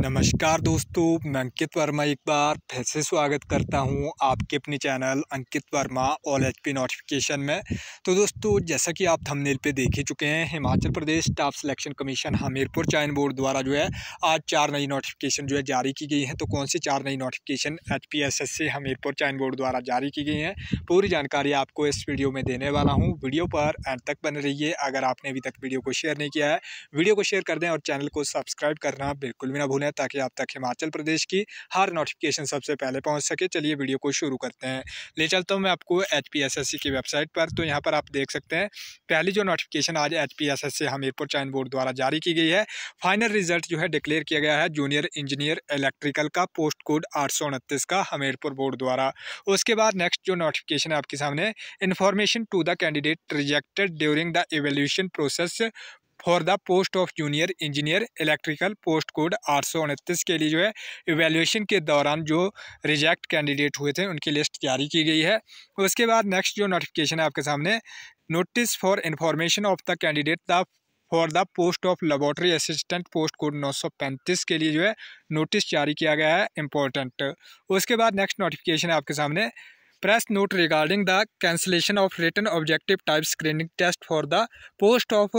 नमस्कार दोस्तों मैं अंकित वर्मा एक बार फिर से स्वागत करता हूं आपके अपने channel Ankit Verma all H P notification में तो दोस्तों जैसा कि आप थंबनेल पे देख ही चुके हैं Himachal Pradesh staff selection commission Hamirpur चयन बोर्ड द्वारा जो है आज चार नई नोटिफिकेशन जो है जारी की गई हैं तो कौन सी चार नई notification H P S S C Hamirpur चयन बोर्ड द्वारा जारी की गई हैं पूरी जानकारी आपको इस वीडियो में देने वाला हूँ वीडियो पर एंड तक बने रहिए अगर आपने अभी तक वीडियो को शेयर नहीं किया है वीडियो को शेयर कर दें और चैनल को सब्सक्राइब करना बिल्कुल भी ना भूलें ताकि आप तक हिमाचल प्रदेश की हर नोटिफिकेशन सबसे पहले पहुँच सके चलिए वीडियो को शुरू करते हैं ले चलता हूँ मैं आपको एच की वेबसाइट पर तो यहाँ पर आप देख सकते हैं पहली जो नोटिफिकेशन आज H P S S Hamirpur चयन बोर्ड द्वारा जारी की गई है फाइनल रिजल्ट जो है डिक्लेयर किया गया है जूनियर इंजीनियर इलेक्ट्रिकल का पोस्ट कोड आठ का हमीरपुर बोर्ड द्वारा उसके बाद नेक्स्ट जो नोटिफिकेशन है आपके सामने information to the candidate rejected during the evaluation process for the post of junior engineer electrical post code आठ के लिए जो है इवेल्यूशन के दौरान जो रिजेक्ट कैंडिडेट हुए थे उनकी लिस्ट जारी की गई है उसके बाद नेक्स्ट जो नोटिफिकेशन है आपके सामने notice for information of the candidate the for the post of laboratory assistant post code नौ सौ पैंतीस के लिए जो है नोटिस जारी किया गया है इम्पोर्टेंट उसके बाद नेक्स्ट नोटिफिकेशन है आपके सामने press note regarding the cancellation of written objective type screening test for the post of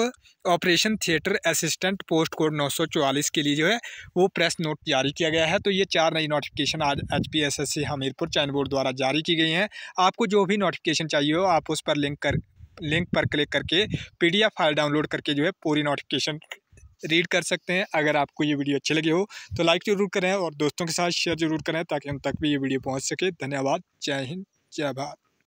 operation theatre assistant post code 944 के लिए जो है वो प्रेस नोट जारी किया गया है तो ये चार नई नोटिफिकेशन आज H P S S C Hamirpur चैन बोर्ड द्वारा जारी की गई हैं आपको जो भी नोटिफिकेशन चाहिए हो आप उस पर लिंक कर लिंक पर क्लिक करके P D F file download करके जो है पूरी नोटिफिकेशन रीड कर सकते हैं अगर आपको ये वीडियो अच्छी लगी हो तो लाइक जरूर करें और दोस्तों के साथ शेयर जरूर करें ताकि उन तक भी ये वीडियो पहुँच सके धन्यवाद जय हिंद जय भारत